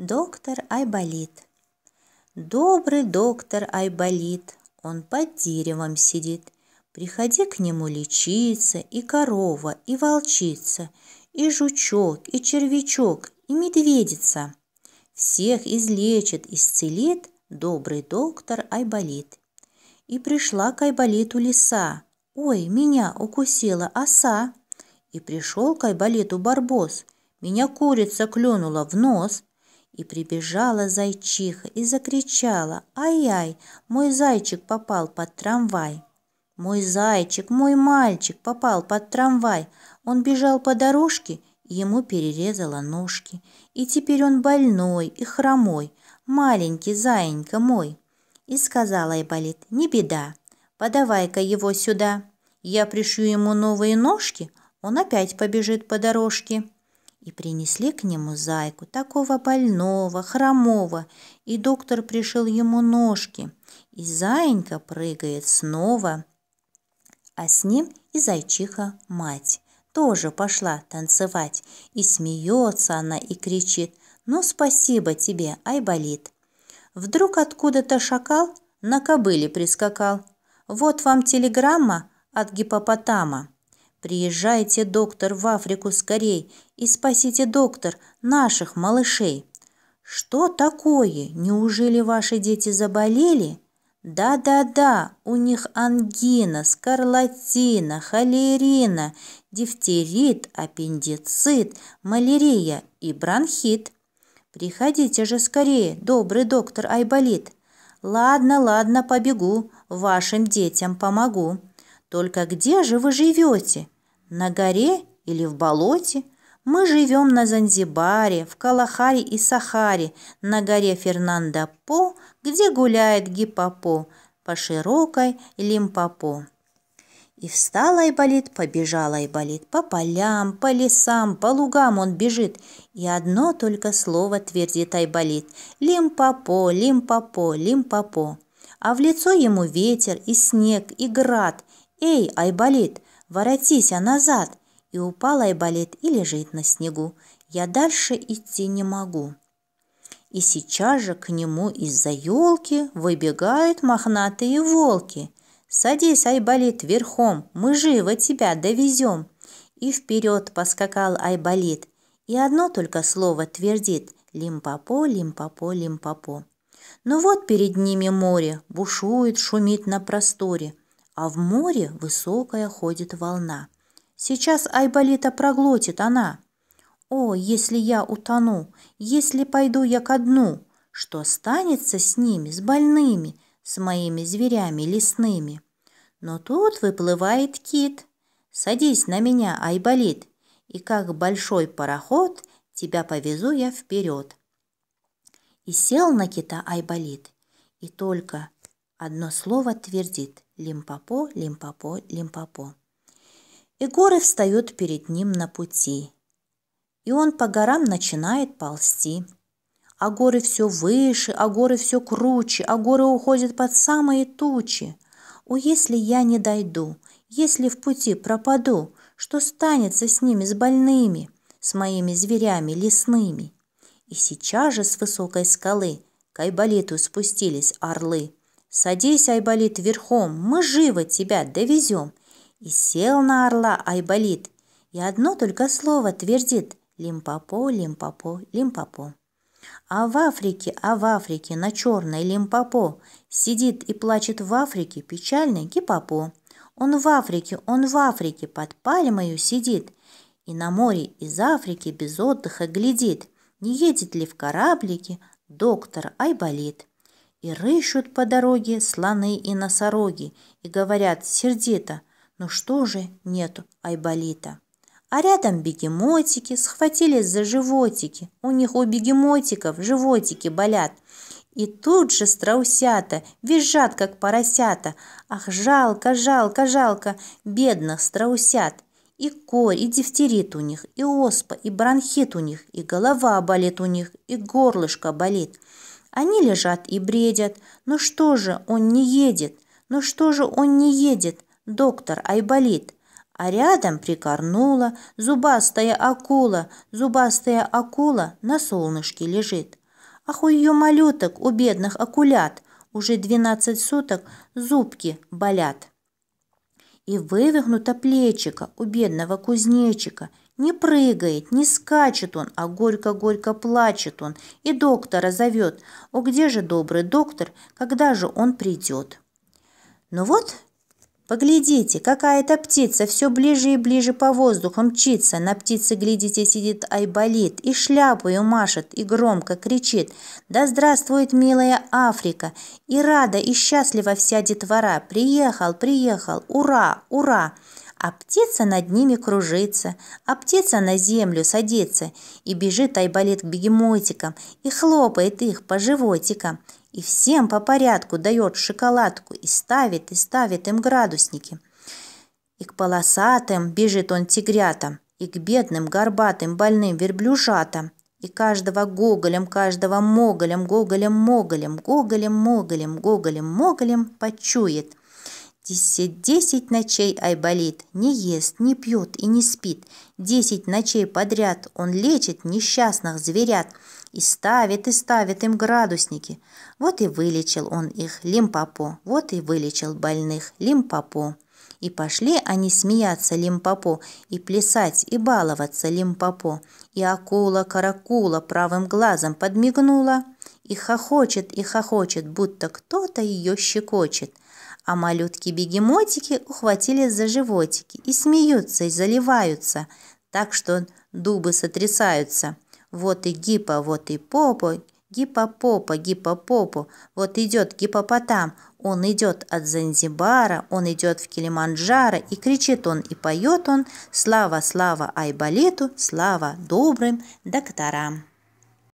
доктор Айболит. Добрый доктор Айболит, он под деревом сидит. Приходи к нему лечиться, и корова, и волчица, и жучок, и червячок, и медведица. Всех излечит, исцелит добрый доктор Айболит. И пришла к Айболиту лиса. «Ой, меня укусила оса!» И пришел к Айболиту барбос. «Меня курица клюнула в нос!» И прибежала зайчиха и закричала «Ай-ай, мой зайчик попал под трамвай!» «Мой зайчик, мой мальчик попал под трамвай! Он бежал по дорожке, ему перерезала ножки. И теперь он больной и хромой, маленький зайенька мой!» И сказала Айболит «Не беда, подавай-ка его сюда!» Я пришью ему новые ножки, он опять побежит по дорожке и принесли к нему зайку, такого больного, хромого, и доктор пришил ему ножки, и заинька прыгает снова, а с ним и зайчиха мать тоже пошла танцевать, и смеется она и кричит «Ну, спасибо тебе, Айболит!» Вдруг откуда-то шакал на кобыле прискакал. «Вот вам телеграмма от гипопотама!» «Приезжайте, доктор, в Африку скорей и спасите, доктор, наших малышей!» «Что такое? Неужели ваши дети заболели?» «Да-да-да, у них ангина, скарлатина, холерина, дифтерит, аппендицит, малярия и бронхит. Приходите же скорее, добрый доктор Айболит. Ладно, ладно, побегу, вашим детям помогу». Только где же вы живете? На горе или в болоте? Мы живем на Занзибаре, в Калахаре и Сахаре, на горе Фернандо-По, где гуляет Гипопо, по широкой Лимпопо. И встал Айболит, побежал Айболит по полям, по лесам, по лугам он бежит. И одно только слово твердит Айболит – лимпопо, лимпопо, лимпопо. А в лицо ему ветер и снег, и град, «Эй, Айболит, воротися а назад!» И упал Айболит и лежит на снегу. «Я дальше идти не могу». И сейчас же к нему из-за елки выбегают мохнатые волки. «Садись, Айболит, верхом, мы живо тебя довезем!» И вперед поскакал Айболит. И одно только слово твердит «Лимпопо, Лимпопо, Лимпопо». Ну вот перед ними море, бушует, шумит на просторе а в море высокая ходит волна. Сейчас Айболита проглотит она. О, если я утону, если пойду я ко дну, что останется с ними, с больными, с моими зверями лесными? Но тут выплывает кит. Садись на меня, Айболит, и как большой пароход тебя повезу я вперед. И сел на кита Айболит, и только Одно слово твердит «Лимпопо, Лимпопо, Лимпопо». И горы встают перед ним на пути, и он по горам начинает ползти. А горы все выше, а горы все круче, а горы уходят под самые тучи. О, если я не дойду, если в пути пропаду, что станется с ними, с больными, с моими зверями лесными? И сейчас же с высокой скалы к Айболиту спустились орлы – «Садись, Айболит, верхом, мы живо тебя довезем!» И сел на орла Айболит, и одно только слово твердит «Лимпопо, Лимпопо, Лимпопо». А в Африке, а в Африке, на черной Лимпопо, сидит и плачет в Африке печальный Гипопо. Он в Африке, он в Африке, под пальмою сидит, и на море из Африки без отдыха глядит, не едет ли в кораблике доктор Айболит. И рыщут по дороге слоны и носороги, и говорят сердито, ну что же нету айболита. А рядом бегемотики схватились за животики, у них у бегемотиков животики болят. И тут же страусята визжат, как поросята. Ах, жалко, жалко, жалко бедных страусят. И корь, и дифтерит у них, и оспа, и бронхит у них, и голова болит у них, и горлышко болит. Они лежат и бредят. но что же он не едет? но что же он не едет? Доктор Айболит. А рядом прикорнула зубастая акула. Зубастая акула на солнышке лежит. Ах у ее малюток, у бедных акулят. Уже двенадцать суток зубки болят. И вывихнуто плечико у бедного кузнечика, не прыгает, не скачет он, а горько-горько плачет он, и доктора зовет. О, где же добрый доктор, когда же он придет? Ну вот, поглядите, какая-то птица все ближе и ближе по воздуху мчится. На птице, глядите, сидит Айболит, и шляпою машет, и громко кричит. Да здравствует милая Африка! И рада, и счастлива вся детвора. Приехал, приехал, ура, ура! а птица над ними кружится, а птица на землю садится, и бежит айболит к бегемотикам, и хлопает их по животикам, и всем по порядку дает шоколадку, и ставит, и ставит им градусники. И к полосатым бежит он тигрятам, и к бедным горбатым больным верблюжатам, и каждого гоголем, каждого моголем, гоголем, моголем, гоголем, моголем, гоголем, моголем почует – Сидит десять ночей Айболит, не ест, не пьет и не спит. Десять ночей подряд он лечит несчастных зверят и ставит и ставит им градусники. Вот и вылечил он их, лимпопо, вот и вылечил больных, лимпопо. И пошли они смеяться лимпопо, и плясать, и баловаться лимпопо. И акула-каракула правым глазом подмигнула, и хохочет, и хохочет, будто кто-то ее щекочет а малютки-бегемотики ухватились за животики и смеются, и заливаются, так что дубы сотрясаются. Вот и гиппо, вот и попа, попа, гиппопопа, попу. вот идет гипопотам, он идет от Занзибара, он идет в Килиманджаро, и кричит он, и поет он «Слава, слава Айболиту, слава добрым докторам».